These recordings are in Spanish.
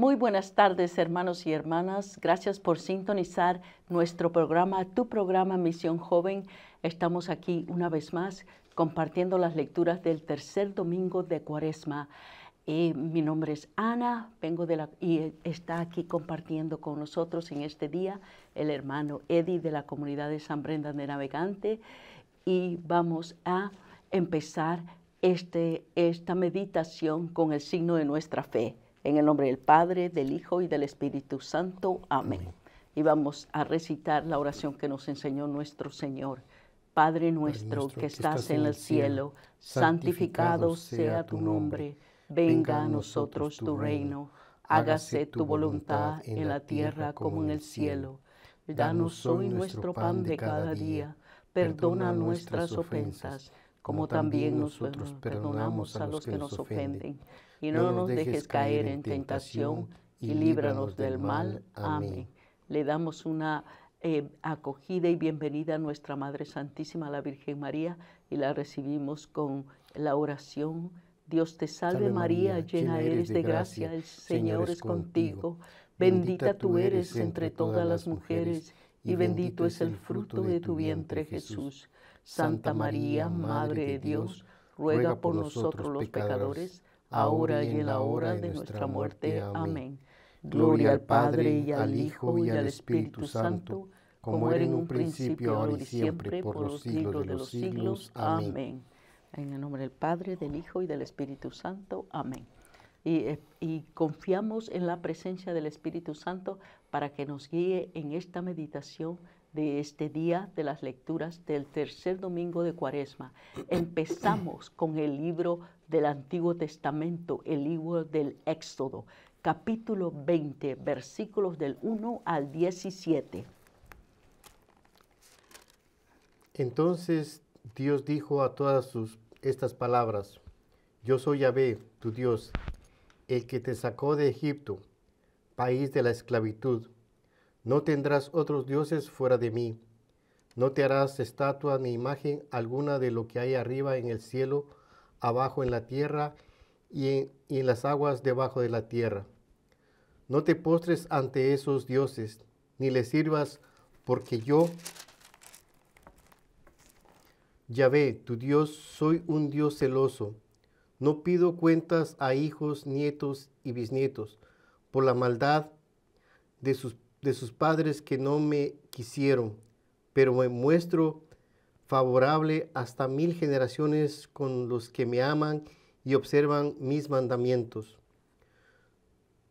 Muy buenas tardes, hermanos y hermanas. Gracias por sintonizar nuestro programa, tu programa Misión Joven. Estamos aquí una vez más compartiendo las lecturas del tercer domingo de Cuaresma. Eh, mi nombre es Ana, vengo de la, y está aquí compartiendo con nosotros en este día el hermano Eddie de la comunidad de San Brendan de Navegante. Y vamos a empezar este, esta meditación con el signo de nuestra fe. En el nombre del Padre, del Hijo y del Espíritu Santo. Amén. Y vamos a recitar la oración que nos enseñó nuestro Señor. Padre nuestro, que, estás en el cielo, santificado, santificado sea tu nombre. Venga a nosotros tu reino. Hágase tu voluntad en la tierra como en el cielo. Danos hoy nuestro pan de cada día. Perdona nuestras ofensas, como también nosotros perdonamos a los que nos ofenden y no, nos dejes, caer en tentación y líbranos del mal. Amén. Le damos una eh, acogida y bienvenida a nuestra Madre Santísima, la Virgen María, y la recibimos con la oración. Dios te salve, María, María, llena eres de gracia, el Señor es contigo. Bendita tú eres entre todas las mujeres, y bendito es el fruto de tu vientre, Jesús. Santa María, Madre de Dios, ruega por nosotros los pecadores ahora y en la hora de nuestra muerte. Amén. Gloria al Padre y al Hijo y al Espíritu Santo, como era en un principio, ahora y siempre, por los siglos de los siglos. Amén. En el nombre del Padre, del Hijo y del Espíritu Santo. Amén. Y, eh, y confiamos en la presencia del Espíritu Santo para que nos guíe en esta meditación de este día de las lecturas del tercer domingo de Cuaresma. Empezamos con el libro del Antiguo Testamento, el libro del Éxodo, capítulo 20, versículos del 1 al 17. Entonces Dios dijo a todas sus, estas palabras, Yo soy Yahvé, tu Dios, el que te sacó de Egipto, país de la esclavitud no tendrás otros dioses fuera de mí. No te harás estatua ni imagen alguna de lo que hay arriba en el cielo, abajo en la tierra y en, las aguas debajo de la tierra. No te postres ante esos dioses, ni les sirvas, porque yo, Yahvé, tu Dios, soy un Dios celoso. No pido cuentas a hijos, nietos y bisnietos por la maldad de sus de sus padres que no me quisieron, pero me muestro favorable hasta mil generaciones con los que me aman y observan mis mandamientos.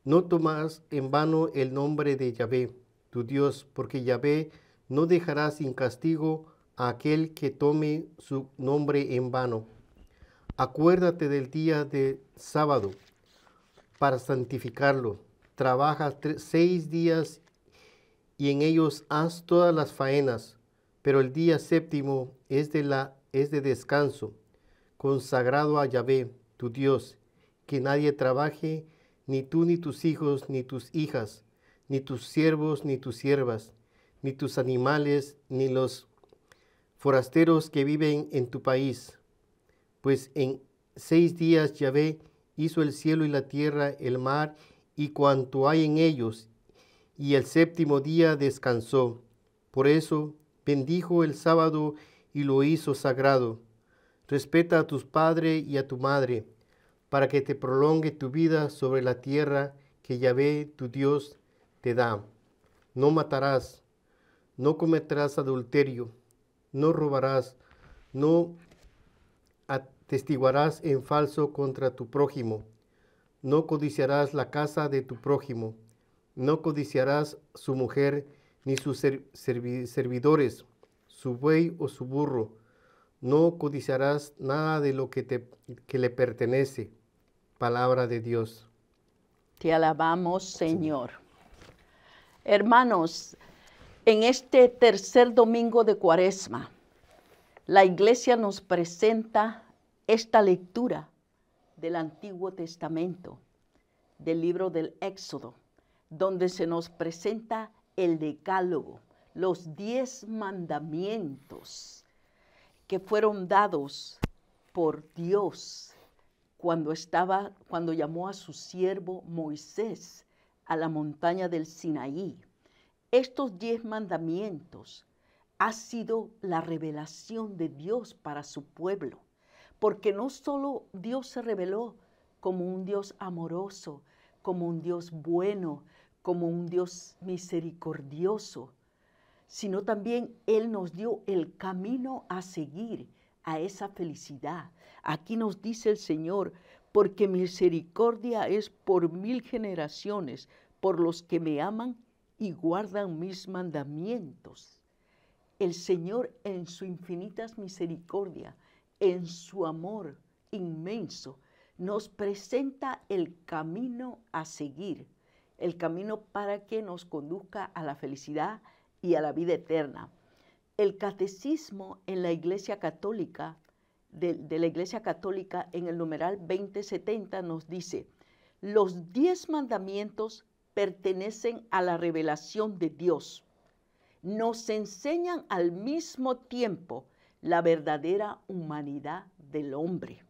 No tomas en vano el nombre de Yahvé, tu Dios, porque Yahvé no dejará sin castigo a aquel que tome su nombre en vano. Acuérdate del día de sábado para santificarlo. Trabaja seis días y en ellos haz todas las faenas, pero el día séptimo es de, la, es de descanso, consagrado a Yahvé, tu Dios, que nadie trabaje, ni tú ni tus hijos, ni tus hijas, ni tus siervos, ni tus siervas, ni tus animales, ni los forasteros que viven en tu país. Pues en seis días Yahvé hizo el cielo y la tierra, el mar y cuanto hay en ellos, y el séptimo día descansó. Por eso bendijo el sábado y lo hizo sagrado. Respeta a tus padres y a tu madre, para que te prolongue tu vida sobre la tierra que Yahvé, tu Dios, te da. No matarás, no cometerás adulterio, no robarás, no atestiguarás en falso contra tu prójimo, no codiciarás la casa de tu prójimo no codiciarás su mujer ni sus servidores, su buey o su burro. No codiciarás nada de lo que, te, le pertenece. Palabra de Dios. Te alabamos, Señor. Hermanos, en este tercer domingo de Cuaresma, la iglesia nos presenta esta lectura del Antiguo Testamento, del libro del Éxodo donde se nos presenta el decálogo, los diez mandamientos que fueron dados por Dios cuando estaba, cuando llamó a su siervo Moisés a la montaña del Sinaí. Estos diez mandamientos ha sido la revelación de Dios para su pueblo, porque no solo Dios se reveló como un Dios amoroso, como un Dios bueno, como un Dios misericordioso, sino también Él nos dio el camino a seguir a esa felicidad. Aquí nos dice el Señor, porque misericordia es por mil generaciones, por los que me aman y guardan mis mandamientos. El Señor en su infinita misericordia, en su amor inmenso, nos presenta el camino a seguir, el camino para que nos conduzca a la felicidad y a la vida eterna. El catecismo en la Iglesia Católica, de, la Iglesia Católica en el numeral 2070 nos dice, los diez mandamientos pertenecen a la revelación de Dios. Nos enseñan al mismo tiempo la verdadera humanidad del hombre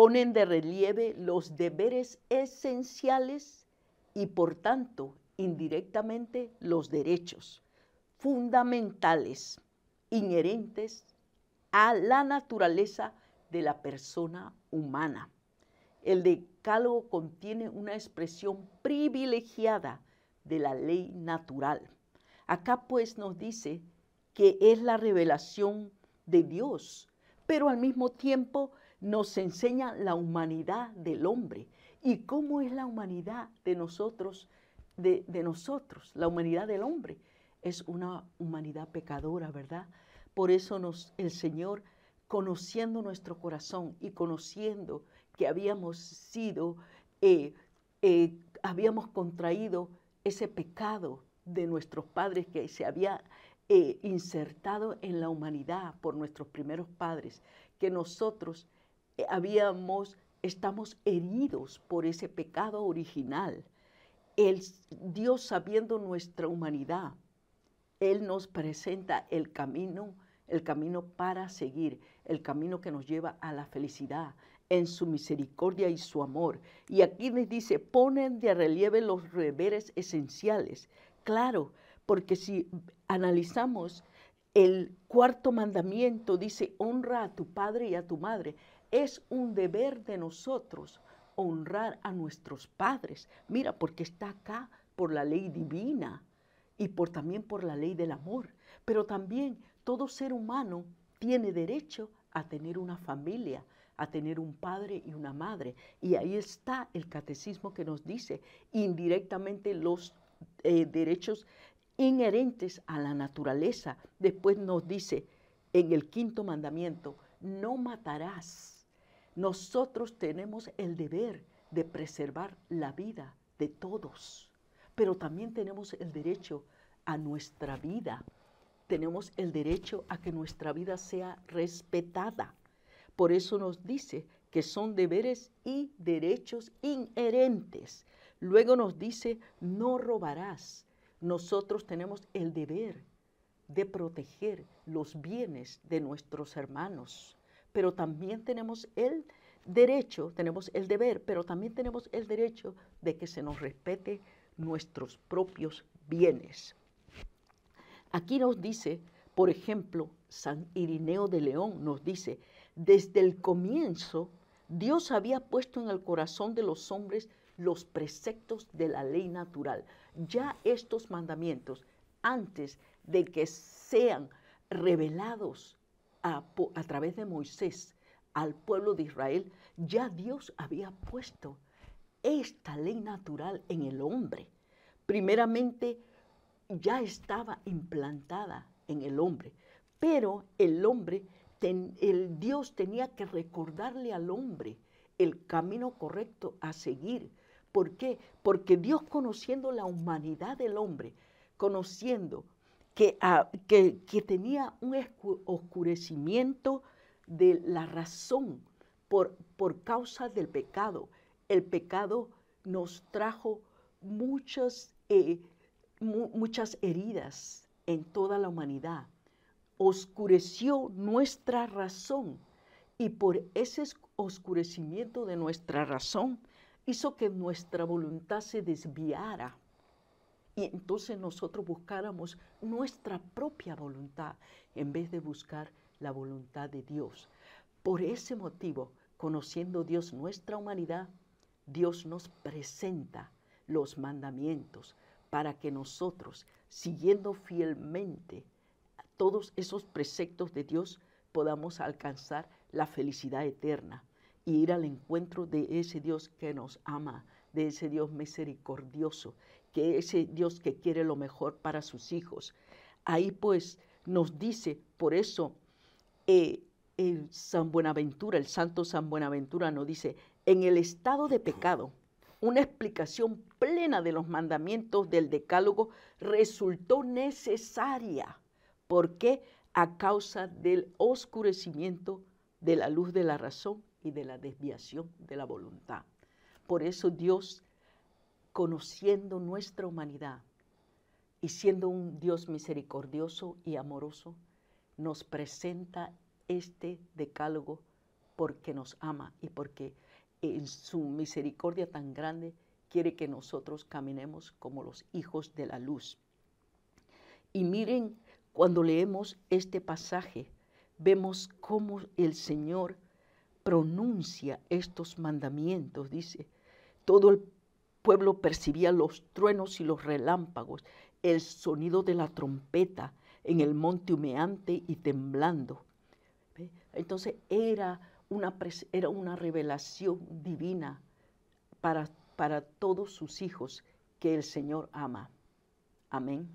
ponen de relieve los deberes esenciales y por tanto indirectamente los derechos fundamentales inherentes a la naturaleza de la persona humana. El decálogo contiene una expresión privilegiada de la ley natural. Acá pues nos dice que es la revelación de Dios, pero al mismo tiempo nos enseña la humanidad del hombre y cómo es la humanidad de nosotros, de, nosotros, la humanidad del hombre. Es una humanidad pecadora, ¿verdad? Por eso nos, el Señor, conociendo nuestro corazón y conociendo que habíamos sido, eh, eh, habíamos contraído ese pecado de nuestros padres que se había eh, insertado en la humanidad por nuestros primeros padres, que nosotros habíamos, estamos heridos por ese pecado original. El, Dios sabiendo nuestra humanidad, Él nos presenta el camino, el camino para seguir, el camino que nos lleva a la felicidad en su misericordia y su amor. Y aquí les dice, ponen de relieve los reveres esenciales. Claro, porque si analizamos el cuarto mandamiento dice, honra a tu padre y a tu madre. Es un deber de nosotros honrar a nuestros padres. Mira, porque está acá por la ley divina y por, también por la ley del amor. Pero también todo ser humano tiene derecho a tener una familia, a tener un padre y una madre. Y ahí está el catecismo que nos dice indirectamente los eh, derechos inherentes a la naturaleza. Después nos dice en el quinto mandamiento, no matarás. Nosotros tenemos el deber de preservar la vida de todos, pero también tenemos el derecho a nuestra vida. Tenemos el derecho a que nuestra vida sea respetada. Por eso nos dice que son deberes y derechos inherentes. Luego nos dice, no robarás. Nosotros tenemos el deber de proteger los bienes de nuestros hermanos, pero también tenemos el derecho, tenemos el deber, pero también tenemos el derecho de que se nos respete nuestros propios bienes. Aquí nos dice, por ejemplo, San Irineo de León nos dice, desde el comienzo Dios había puesto en el corazón de los hombres los preceptos de la ley natural. Ya estos mandamientos, antes de que sean revelados a, través de Moisés al pueblo de Israel, ya Dios había puesto esta ley natural en el hombre. Primeramente, ya estaba implantada en el hombre, pero el hombre, el Dios tenía que recordarle al hombre el camino correcto a seguir ¿Por qué? Porque Dios conociendo la humanidad del hombre, conociendo que, ah, que, tenía un oscurecimiento de la razón por, por causa del pecado, el pecado nos trajo muchas, eh, muchas heridas en toda la humanidad, oscureció nuestra razón y por ese oscurecimiento de nuestra razón hizo que nuestra voluntad se desviara y entonces nosotros buscáramos nuestra propia voluntad en vez de buscar la voluntad de Dios. Por ese motivo, conociendo Dios nuestra humanidad, Dios nos presenta los mandamientos para que nosotros, siguiendo fielmente todos esos preceptos de Dios, podamos alcanzar la felicidad eterna y ir al encuentro de ese Dios que nos ama, de ese Dios misericordioso, que ese Dios que quiere lo mejor para sus hijos. Ahí pues nos dice, por eso, eh, el San Buenaventura, el santo San Buenaventura nos dice, en el estado de pecado, una explicación plena de los mandamientos del decálogo resultó necesaria. ¿Por qué? A causa del oscurecimiento de la luz de la razón y de la desviación de la voluntad. Por eso Dios, conociendo nuestra humanidad y siendo un Dios misericordioso y amoroso, nos presenta este decálogo porque nos ama y porque en su misericordia tan grande quiere que nosotros caminemos como los hijos de la luz. Y miren, cuando leemos este pasaje, vemos cómo el Señor pronuncia estos mandamientos, dice, todo el pueblo percibía los truenos y los relámpagos, el sonido de la trompeta en el monte humeante y temblando. Entonces era una, era una revelación divina para, para todos sus hijos que el Señor ama. Amén.